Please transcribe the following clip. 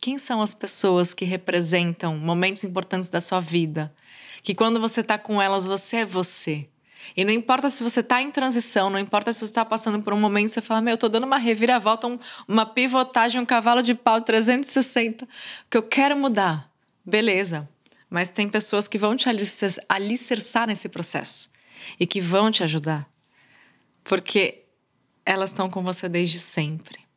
Quem são as pessoas que representam momentos importantes da sua vida? Que quando você está com elas, você é você. E não importa se você está em transição, não importa se você está passando por um momento, você fala, meu, eu estou dando uma reviravolta, um, uma pivotagem, um cavalo de pau 360, que eu quero mudar. Beleza. Mas tem pessoas que vão te alicerçar nesse processo e que vão te ajudar. Porque elas estão com você desde sempre.